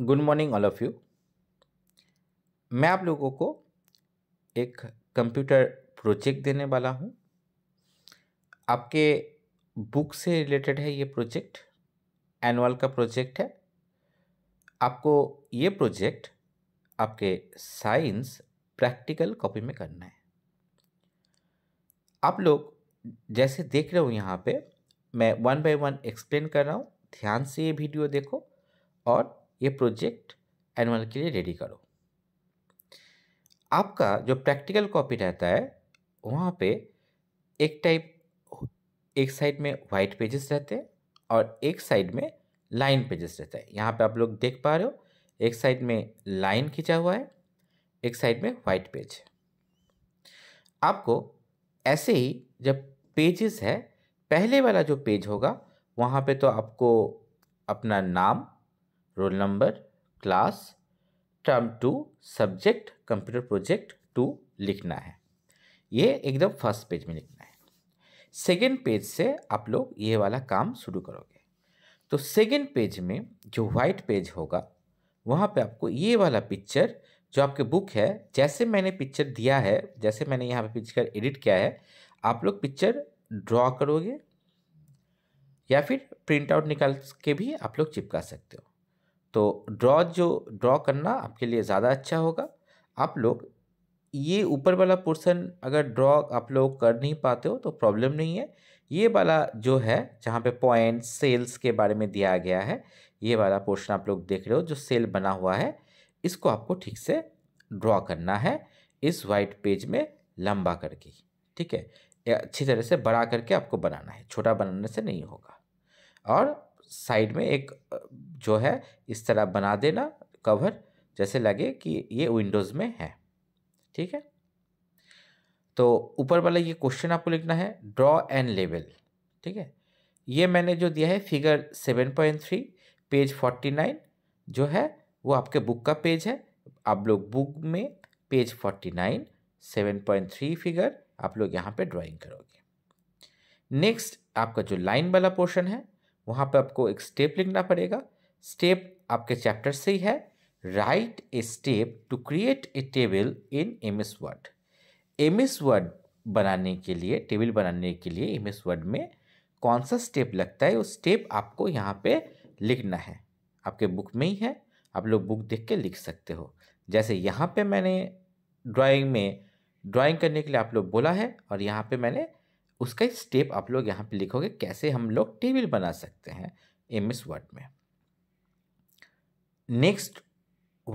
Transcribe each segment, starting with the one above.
good morning all of you मैं आप लोगों को एक कंप्यूटर प्रोजेक्ट देने वाला हूँ आपके बुक से रिलेटेड है ये प्रोजेक्ट एनुअल का प्रोजेक्ट है आपको ये प्रोजेक्ट आपके साइंस प्रैक्टिकल कॉपी में करना है आप लोग जैसे देख रहे हो यहाँ पे मैं वन बाय वन एक्सप्लेन कर रहा हूँ ध्यान से ये वीडियो देखो और ये प्रोजेक्ट एनुअल के लिए रेडी करो आपका जो प्रैक्टिकल कॉपी रहता है वहाँ पे एक टाइप एक साइड में वाइट पेजेस रहते हैं और एक साइड में लाइन पेजेस रहता है यहाँ पे आप लोग देख पा रहे हो एक साइड में लाइन खींचा हुआ है एक साइड में वाइट पेज आपको ऐसे ही जब पेजेस है पहले वाला जो पेज होगा वहाँ पे तो आपको अपना नाम roll number class term two subject computer project two लिखना है ये एकदम फर्स्ट पेज में लिखना है सेकेंड पेज से आप लोग ये वाला काम शुरू करोगे तो सेकेंड पेज में जो वाइट पेज होगा वहाँ पे आपको ये वाला पिक्चर जो आपके बुक है जैसे मैंने पिक्चर दिया है जैसे मैंने यहाँ पे पिक्चर एडिट किया है आप लोग पिक्चर ड्रॉ करोगे या फिर प्रिंट आउट निकाल के भी आप लोग चिपका सकते हो तो ड्रॉ जो ड्रॉ करना आपके लिए ज़्यादा अच्छा होगा आप लोग ये ऊपर वाला पोर्सन अगर ड्रॉ आप लोग कर नहीं पाते हो तो प्रॉब्लम नहीं है ये वाला जो है जहाँ पे पॉइंट सेल्स के बारे में दिया गया है ये वाला पोर्शन आप लोग देख रहे हो जो सेल बना हुआ है इसको आपको ठीक से ड्रॉ करना है इस वाइट पेज में लंबा करके ठीक है अच्छी तरह से बड़ा करके आपको बनाना है छोटा बनाने से नहीं होगा और साइड में एक जो है इस तरह बना देना कवर जैसे लगे कि ये विंडोज़ में है ठीक है तो ऊपर वाला ये क्वेश्चन आपको लिखना है ड्रॉ एंड लेवल ठीक है ये मैंने जो दिया है figure seven point three page forty nine जो है वो आपके बुक का पेज है आप लोग बुक में page forty nine seven point three figure आप लोग यहाँ पे ड्राइंग करोगे नेक्स्ट आपका जो लाइन वाला पोर्शन है वहाँ पर आपको एक स्टेप लिखना पड़ेगा स्टेप आपके चैप्टर से ही है write a step to create a table in M S Word M S Word बनाने के लिए टेबल बनाने के लिए एम एस वर्ड में कौन सा स्टेप लगता है वो स्टेप आपको यहाँ पे लिखना है आपके बुक में ही है आप लोग बुक देख के लिख सकते हो जैसे यहाँ पे मैंने ड्राइंग में ड्राइंग करने के लिए आप लोग बोला है और यहाँ पे मैंने उसका स्टेप आप लोग यहाँ पे लिखोगे कैसे हम लोग टेबल बना सकते हैं एम एस वर्ड में नेक्स्ट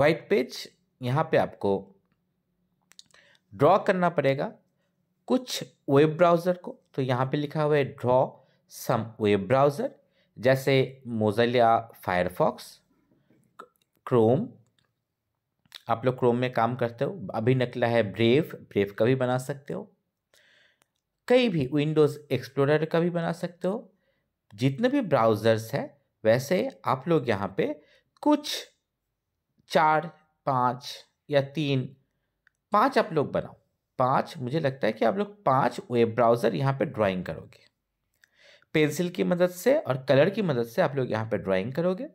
वाइट पेज यहाँ पे आपको ड्रॉ करना पड़ेगा कुछ वेब ब्राउज़र को तो यहाँ पे लिखा हुआ है ड्रॉ सम वेब ब्राउज़र जैसे मोजलिया फायरफॉक्स क्रोम आप लोग क्रोम में काम करते हो अभी निकला है ब्रेव ब्रेव का भी बना सकते हो कई भी विंडोज़ एक्सप्लोरर का भी बना सकते हो जितने भी ब्राउज़र्स है वैसे आप लोग यहाँ पे कुछ चार पाँच या तीन पाँच आप लोग बनाओ पाँच मुझे लगता है कि आप लोग पाँच वेब ब्राउज़र यहाँ पे ड्राइंग करोगे पेंसिल की मदद से और कलर की मदद से आप लोग यहाँ पे ड्राइंग करोगे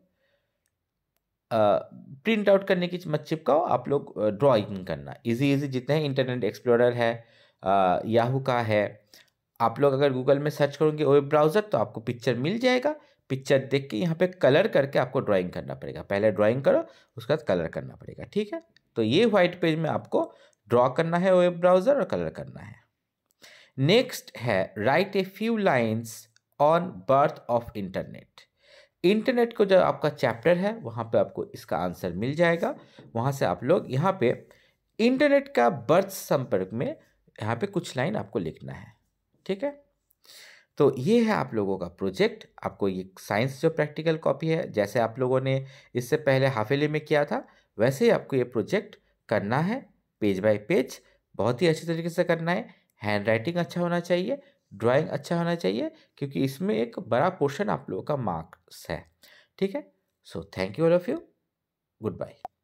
प्रिंट आउट करने की मत चिपकाओ आप लोग ड्राइंग करना इजी इजी जितने इंटरनेट एक्सप्लोरर है याहू का है आप लोग अगर गूगल में सर्च करोगे वेब ब्राउज़र तो आपको पिक्चर मिल जाएगा पिक्चर देख के यहाँ पे कलर करके आपको ड्राइंग करना पड़ेगा पहले ड्राइंग करो उसके बाद कलर करना पड़ेगा ठीक है तो ये वाइट पेज में आपको ड्रॉ करना है वेब ब्राउज़र और कलर करना है नेक्स्ट है write a few lines on birth of internet internet को जो आपका चैप्टर है वहाँ पे आपको इसका आंसर मिल जाएगा वहाँ से आप लोग यहाँ पे इंटरनेट का बर्थ संपर्क में यहाँ पे कुछ लाइन आपको लिखना है ठीक है तो ये है आप लोगों का प्रोजेक्ट आपको ये साइंस जो प्रैक्टिकल कॉपी है जैसे आप लोगों ने इससे पहले हाफेली में किया था वैसे ही आपको ये प्रोजेक्ट करना है पेज बाय पेज बहुत ही अच्छे तरीके से करना है हैंड राइटिंग अच्छा होना चाहिए ड्राइंग अच्छा होना चाहिए क्योंकि इसमें एक बड़ा पोर्शन आप लोगों का मार्क्स है ठीक है so thank you all of you good bye